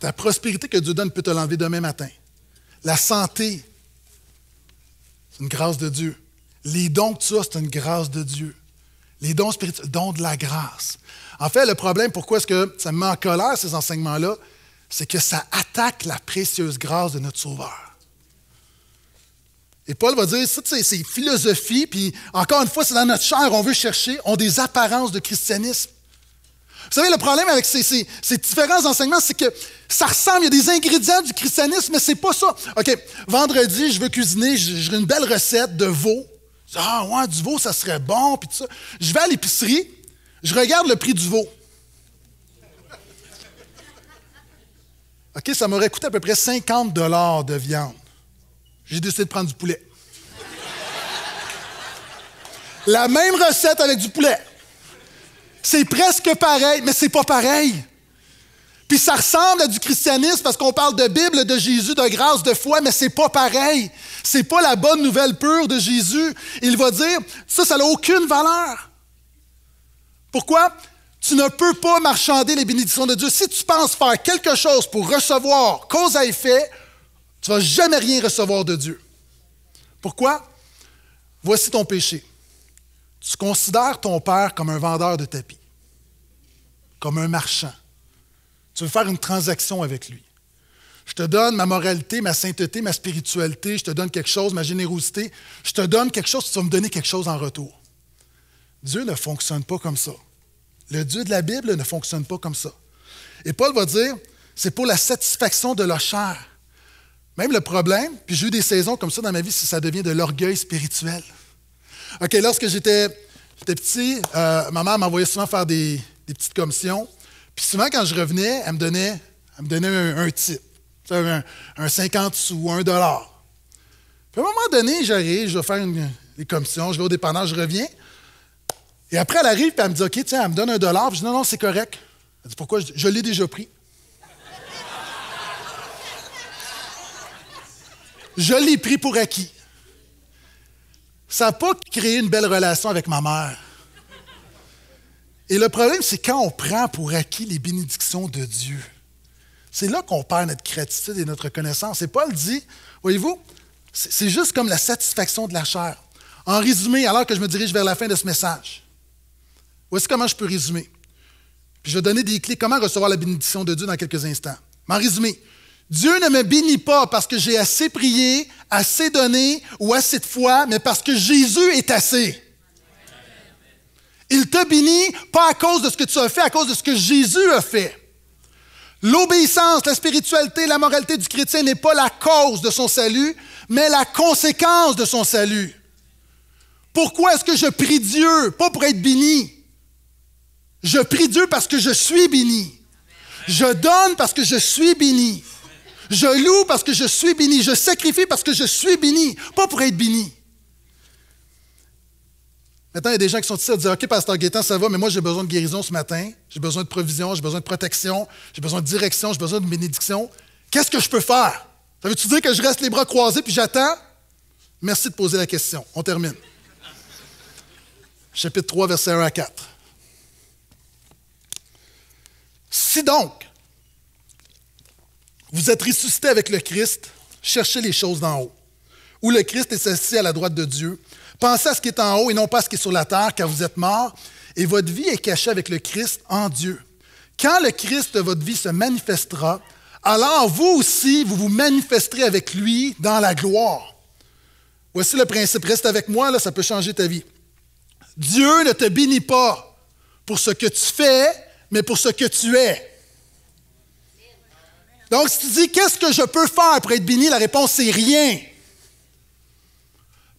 Speaker 1: Ta prospérité que Dieu donne peut te l'enlever demain matin. La santé, c'est une grâce de Dieu. Les dons que tu as, c'est une grâce de Dieu. Les dons spirituels, dons de la grâce. En fait, le problème, pourquoi est-ce que ça me met en colère, ces enseignements-là, c'est que ça attaque la précieuse grâce de notre Sauveur. Et Paul va dire, ça, c'est philosophie, puis encore une fois, c'est dans notre chair, on veut chercher, ont des apparences de christianisme. Vous savez, le problème avec ces, ces, différents enseignements, c'est que ça ressemble, il y a des ingrédients du christianisme, mais c'est pas ça. OK, vendredi, je veux cuisiner, j'ai une belle recette de veau. Ah ouais, du veau, ça serait bon, puis tout ça. Je vais à l'épicerie, je regarde le prix du veau. OK, ça m'aurait coûté à peu près 50 de viande j'ai décidé de prendre du poulet. La même recette avec du poulet. C'est presque pareil, mais c'est pas pareil. Puis ça ressemble à du christianisme parce qu'on parle de Bible, de Jésus, de grâce, de foi, mais c'est pas pareil. C'est pas la bonne nouvelle pure de Jésus. Il va dire ça, ça n'a aucune valeur. Pourquoi? Tu ne peux pas marchander les bénédictions de Dieu. Si tu penses faire quelque chose pour recevoir cause à effet, tu ne vas jamais rien recevoir de Dieu. Pourquoi? Voici ton péché. Tu considères ton père comme un vendeur de tapis, comme un marchand. Tu veux faire une transaction avec lui. Je te donne ma moralité, ma sainteté, ma spiritualité, je te donne quelque chose, ma générosité, je te donne quelque chose, tu vas me donner quelque chose en retour. Dieu ne fonctionne pas comme ça. Le Dieu de la Bible ne fonctionne pas comme ça. Et Paul va dire, c'est pour la satisfaction de la chair même le problème, puis j'ai eu des saisons comme ça dans ma vie, ça devient de l'orgueil spirituel. OK, lorsque j'étais petit, euh, ma mère m'envoyait souvent faire des, petites commissions. Puis souvent, quand je revenais, elle me donnait, elle me donnait un, titre, type, un, 50 sous, un dollar. Puis à un moment donné, j'arrive, je vais faire une, des commissions, je vais au dépendant, je reviens. Et après, elle arrive, puis elle me dit, OK, tiens, elle me donne un dollar. je dis, non, non, c'est correct. Elle dit, pourquoi? je l'ai déjà pris. je l'ai pris pour acquis. Ça n'a pas créé une belle relation avec ma mère. Et le problème, c'est quand on prend pour acquis les bénédictions de Dieu. C'est là qu'on perd notre gratitude et notre connaissance. Et Paul dit, voyez-vous, c'est juste comme la satisfaction de la chair. En résumé, alors que je me dirige vers la fin de ce message, voici comment je peux résumer. Puis je vais donner des clés comment recevoir la bénédiction de Dieu dans quelques instants. Mais en résumé, Dieu ne me bénit pas parce que j'ai assez prié, assez donné ou assez de foi, mais parce que Jésus est assez. Il te bénit pas à cause de ce que tu as fait, à cause de ce que Jésus a fait. L'obéissance, la spiritualité, la moralité du chrétien n'est pas la cause de son salut, mais la conséquence de son salut. Pourquoi est-ce que je prie Dieu? Pas pour être béni. Je prie Dieu parce que je suis béni. Je donne parce que je suis béni. Je loue parce que je suis béni. Je sacrifie parce que je suis béni, pas pour être béni. Maintenant, il y a des gens qui sont ici à dire OK, Pasteur Gaétan, ça va, mais moi, j'ai besoin de guérison ce matin. J'ai besoin de provision, j'ai besoin de protection, j'ai besoin de direction, j'ai besoin de bénédiction. Qu'est-ce que je peux faire? Ça veut-tu dire que je reste les bras croisés puis j'attends? Merci de poser la question. On termine. Chapitre 3, verset 1 à 4. Si donc, vous êtes ressuscité avec le Christ, cherchez les choses d'en haut, où le Christ est assis à la droite de Dieu. Pensez à ce qui est en haut et non pas à ce qui est sur la terre, car vous êtes morts et votre vie est cachée avec le Christ en Dieu. Quand le Christ de votre vie se manifestera, alors vous aussi, vous vous manifesterez avec lui dans la gloire. Voici le principe. Reste avec moi, là, ça peut changer ta vie. Dieu ne te bénit pas pour ce que tu fais, mais pour ce que tu es. Donc, si tu dis, qu'est-ce que je peux faire pour être béni? La réponse, c'est rien.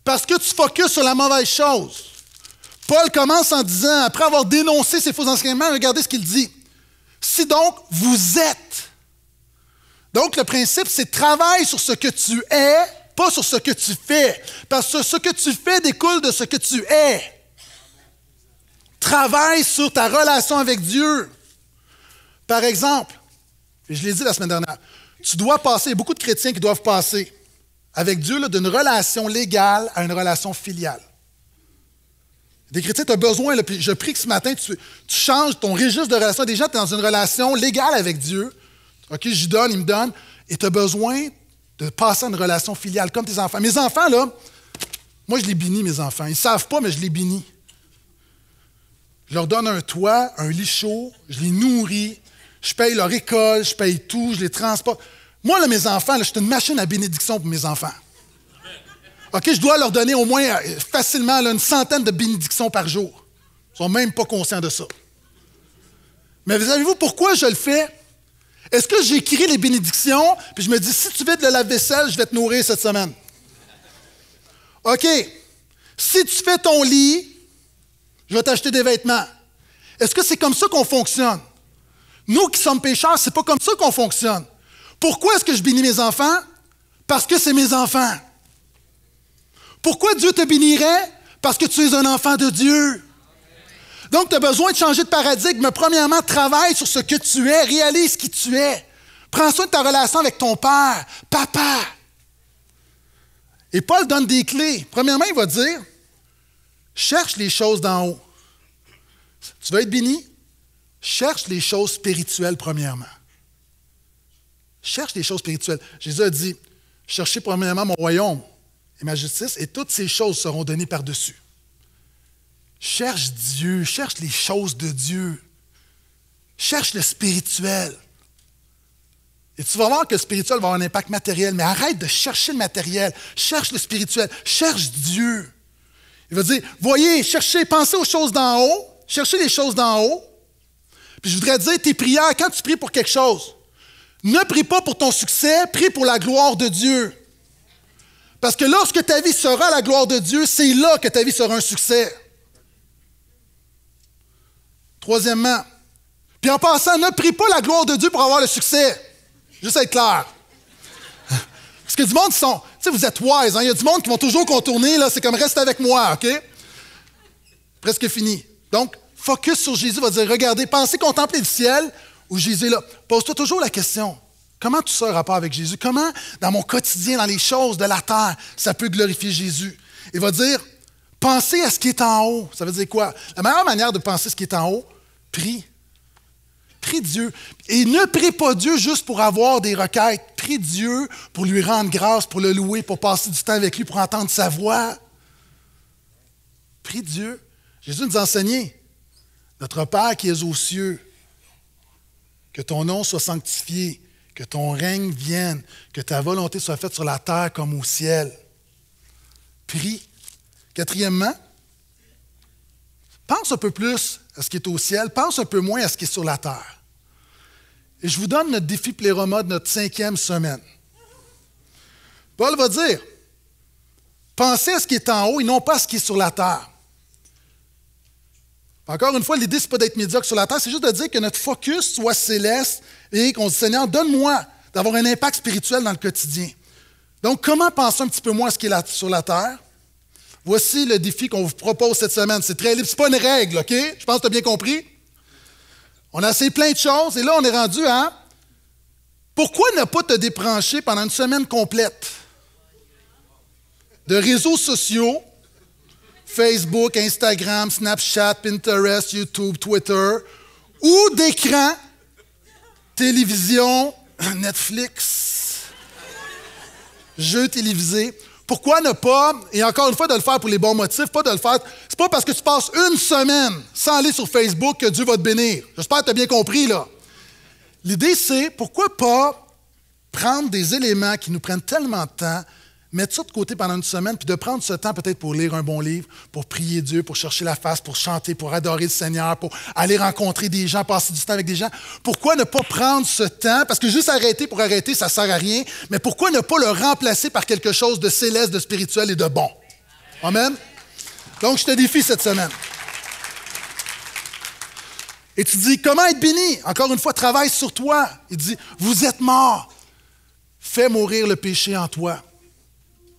Speaker 1: Parce que tu focuses sur la mauvaise chose. Paul commence en disant, après avoir dénoncé ses faux enseignements, regardez ce qu'il dit. Si donc vous êtes. Donc, le principe, c'est travaille sur ce que tu es, pas sur ce que tu fais. Parce que ce que tu fais découle de ce que tu es. Travaille sur ta relation avec Dieu. Par exemple, je l'ai dit la semaine dernière, tu dois passer, beaucoup de chrétiens qui doivent passer avec Dieu d'une relation légale à une relation filiale. Des chrétiens, tu as besoin, je prie que ce matin, tu, changes ton registre de relation. Déjà, tu es dans une relation légale avec Dieu. OK, j'y donne, il me donne. Et tu as besoin de passer à une relation filiale, comme tes enfants. Mes enfants, là, moi, je les bénis, mes enfants. Ils ne savent pas, mais je les bénis. Je leur donne un toit, un lit chaud, je les nourris, je paye leur école, je paye tout, je les transporte. Moi, là, mes enfants, je suis une machine à bénédiction pour mes enfants. OK, je dois leur donner au moins euh, facilement une centaine de bénédictions par jour. Ils sont même pas conscients de ça. Mais savez-vous pourquoi je le fais? Est-ce que j'écris les bénédictions, puis je me dis, si tu vides la lave-vaisselle, je vais te nourrir cette semaine? OK. Si tu fais ton lit, je vais t'acheter des vêtements. Est-ce que c'est comme ça qu'on fonctionne? Nous qui sommes pécheurs, c'est pas comme ça qu'on fonctionne. Pourquoi est-ce que je bénis mes enfants? Parce que c'est mes enfants. Pourquoi Dieu te bénirait? Parce que tu es un enfant de Dieu. Donc, tu as besoin de changer de paradigme. Premièrement, travaille sur ce que tu es, réalise qui tu es. Prends soin de ta relation avec ton père, papa. Et Paul donne des clés. Premièrement, il va dire, cherche les choses d'en haut. Tu vas être béni? Cherche les choses spirituelles premièrement. Cherche les choses spirituelles. Jésus a dit, cherchez premièrement mon royaume et ma justice, et toutes ces choses seront données par-dessus. Cherche Dieu, cherche les choses de Dieu. Cherche le spirituel. Et tu vas voir que le spirituel va avoir un impact matériel, mais arrête de chercher le matériel. Cherche le spirituel, cherche Dieu. Il va dire, voyez, cherchez, pensez aux choses d'en haut, cherchez les choses d'en haut, je voudrais dire, tes prières, quand tu pries pour quelque chose, ne prie pas pour ton succès, prie pour la gloire de Dieu. Parce que lorsque ta vie sera la gloire de Dieu, c'est là que ta vie sera un succès. Troisièmement, puis en passant, ne prie pas la gloire de Dieu pour avoir le succès. Juste être clair. *laughs* Parce que du monde, sont. Tu sais, vous êtes wise, hein. Il y a du monde qui vont toujours contourner, là. C'est comme reste avec moi, OK? Presque fini. Donc, focus sur Jésus va dire regardez, pensez, contemplez le ciel où Jésus est là. Pose-toi toujours la question comment tout ça a rapport avec Jésus Comment, dans mon quotidien, dans les choses de la terre, ça peut glorifier Jésus Il va dire pensez à ce qui est en haut. Ça veut dire quoi La meilleure manière de penser ce qui est en haut, prie. Prie Dieu. Et ne prie pas Dieu juste pour avoir des requêtes. Prie Dieu pour lui rendre grâce, pour le louer, pour passer du temps avec lui, pour entendre sa voix. Prie Dieu. Jésus nous enseignait notre Père qui es aux cieux, que ton nom soit sanctifié, que ton règne vienne, que ta volonté soit faite sur la terre comme au ciel. Prie. Quatrièmement, pense un peu plus à ce qui est au ciel, pense un peu moins à ce qui est sur la terre. Et je vous donne notre défi pléroma de notre cinquième semaine. Paul va dire, pensez à ce qui est en haut et non pas à ce qui est sur la terre. Encore une fois, l'idée, ce n'est pas d'être médiocre sur la terre, c'est juste de dire que notre focus soit céleste et qu'on dit Seigneur, donne-moi d'avoir un impact spirituel dans le quotidien. Donc, comment penser un petit peu moins à ce qui est là, sur la terre? Voici le défi qu'on vous propose cette semaine. C'est très libre. Ce pas une règle, OK? Je pense que tu as bien compris. On a essayé plein de choses et là, on est rendu à pourquoi ne pas te débrancher pendant une semaine complète de réseaux sociaux, Facebook, Instagram, Snapchat, Pinterest, YouTube, Twitter, ou d'écran, télévision, *coughs* Netflix, jeux télévisés. Pourquoi ne pas, et encore une fois, de le faire pour les bons motifs, pas de le faire. C'est pas parce que tu passes une semaine sans aller sur Facebook que Dieu va te bénir. J'espère que tu as bien compris, là. L'idée, c'est pourquoi pas prendre des éléments qui nous prennent tellement de temps mettre ça de côté pendant une semaine, puis de prendre ce temps peut-être pour lire un bon livre, pour prier Dieu, pour chercher la face, pour chanter, pour adorer le Seigneur, pour aller rencontrer des gens, passer du temps avec des gens. Pourquoi ne pas prendre ce temps? Parce que juste arrêter pour arrêter, ça ne sert à rien. Mais pourquoi ne pas le remplacer par quelque chose de céleste, de spirituel et de bon? Amen? Donc, je te défie cette semaine. Et tu dis, comment être béni? Encore une fois, travaille sur toi. Il dit, vous êtes mort. Fais mourir le péché en toi.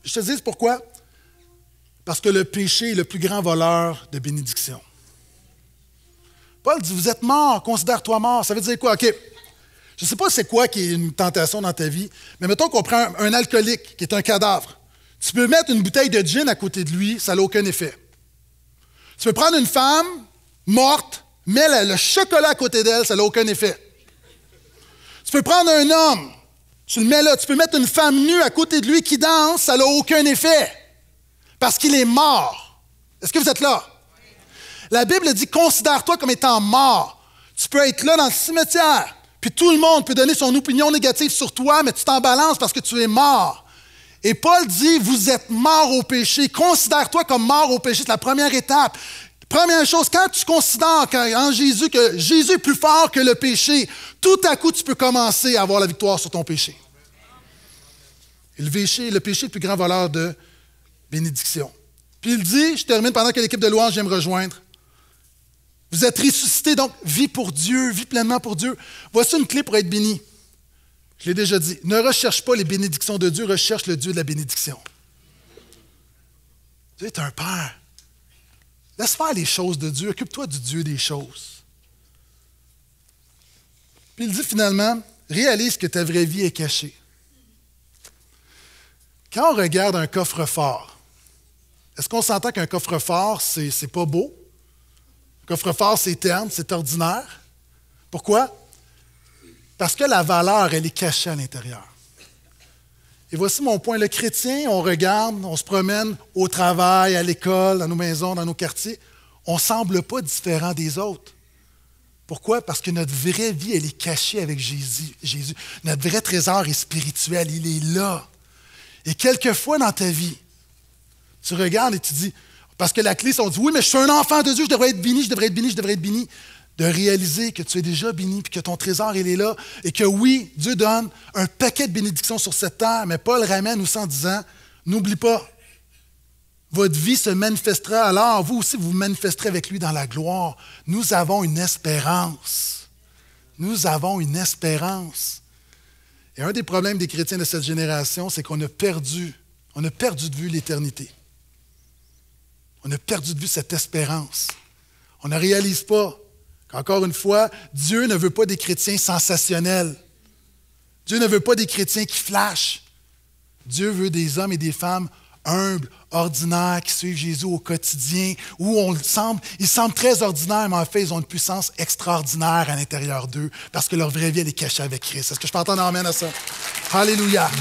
Speaker 1: Je te dis pourquoi? Parce que le péché est le plus grand voleur de bénédiction. Paul dit, vous êtes mort, considère-toi mort. Ça veut dire quoi? OK. Je ne sais pas c'est quoi qui est une tentation dans ta vie, mais mettons qu'on prend un, alcoolique qui est un cadavre. Tu peux mettre une bouteille de gin à côté de lui, ça n'a aucun effet. Tu peux prendre une femme morte, mets le chocolat à côté d'elle, ça n'a aucun effet. Tu peux prendre un homme tu le mets là, tu peux mettre une femme nue à côté de lui qui danse, ça n'a aucun effet. Parce qu'il est mort. Est-ce que vous êtes là? La Bible dit considère-toi comme étant mort. Tu peux être là dans le cimetière, puis tout le monde peut donner son opinion négative sur toi, mais tu t'en balances parce que tu es mort. Et Paul dit, vous êtes mort au péché, considère-toi comme mort au péché, c'est la première étape. Première chose, quand tu considères en Jésus que Jésus est plus fort que le péché, tout à coup, tu peux commencer à avoir la victoire sur ton péché. le péché, le péché est le plus grand voleur de bénédiction. Puis il dit, je termine pendant que l'équipe de louange vient me rejoindre. Vous êtes ressuscité, donc vie pour Dieu, vis pleinement pour Dieu. Voici une clé pour être béni. Je l'ai déjà dit. Ne recherche pas les bénédictions de Dieu, recherche le Dieu de la bénédiction. Tu es un père. Laisse faire les choses de Dieu. Occupe-toi du Dieu des choses. Puis il dit finalement, réalise que ta vraie vie est cachée. Quand on regarde un coffre-fort, est-ce qu'on s'entend qu'un coffre-fort, c'est, c'est pas beau? Un coffre-fort, c'est terne, c'est ordinaire. Pourquoi? Parce que la valeur, elle est cachée à l'intérieur. Et voici mon point. Le chrétien, on regarde, on se promène au travail, à l'école, dans nos maisons, dans nos quartiers. On ne semble pas différent des autres. Pourquoi? Parce que notre vraie vie, elle est cachée avec Jésus. Notre vrai trésor est spirituel, il est là. Et quelquefois dans ta vie, tu regardes et tu dis, parce que la clé, on dit, oui, mais je suis un enfant de Dieu, je devrais être béni, je devrais être béni, je devrais être béni de réaliser que tu es déjà béni, puis que ton trésor, il est là, et que oui, Dieu donne un paquet de bénédictions sur cette terre, mais Paul ramène nous en disant, n'oublie pas, votre vie se manifestera, alors vous aussi vous manifesterez avec lui dans la gloire. Nous avons une espérance. Nous avons une espérance. Et un des problèmes des chrétiens de cette génération, c'est qu'on a perdu, on a perdu de vue l'éternité. On a perdu de vue cette espérance. On ne réalise pas encore une fois, Dieu ne veut pas des chrétiens sensationnels. Dieu ne veut pas des chrétiens qui flashent. Dieu veut des hommes et des femmes humbles, ordinaires, qui suivent Jésus au quotidien, où on semble, ils semblent très ordinaires, mais en fait, ils ont une puissance extraordinaire à l'intérieur d'eux, parce que leur vraie vie, elle est cachée avec Christ. Est-ce que je peux entendre amène à ça? Alléluia!